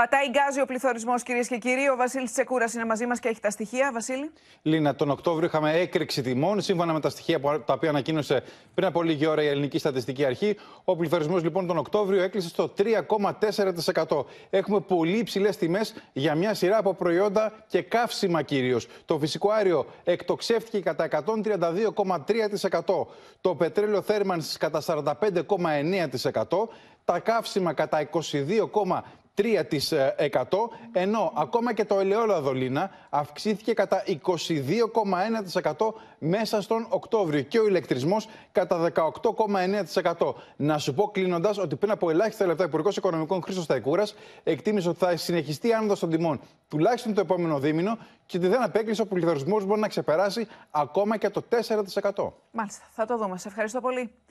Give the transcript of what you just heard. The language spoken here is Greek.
Πατάει γκάζι ο πληθωρισμός, κυρίες και κύριοι. Ο Βασίλης Τσεκούρας είναι μαζί μας και έχει τα στοιχεία. Βασίλη. Λίνα, τον Οκτώβριο είχαμε έκρηξη τιμών. Σύμφωνα με τα στοιχεία που, τα οποία ανακοίνωσε πριν από λίγη ώρα η Ελληνική Στατιστική Αρχή, ο πληθωρισμός λοιπόν τον Οκτώβριο έκλεισε στο 3,4%. Έχουμε πολύ υψηλές τιμές για μια σειρά από προϊόντα και καύσιμα κυρίως. Το φυσικό αέριο εκτοξεύτηκε κατά 132,3%. Το πετρέλαιο θέρμανσης κατά 45,9%. Τα καύσιμα κατά 3%, ενώ ακόμα και το ελαιόλαδο Λίνα αυξήθηκε κατά 22,1% μέσα στον Οκτώβριο και ο ηλεκτρισμός κατά 18,9%. Να σου πω κλείνοντας ότι πριν από ελάχιστα λεπτά ο Υπουργός Οικονομικών Χρήστος Ταϊκούρας εκτίμησε ότι θα συνεχιστεί άνοδος των τιμών τουλάχιστον το επόμενο δίμηνο και ότι δεν απέκλεισε ο πληθωρισμός μπορεί να ξεπεράσει ακόμα και το 4%. Μάλιστα, θα το δούμε. Σε ευχαριστώ πολύ.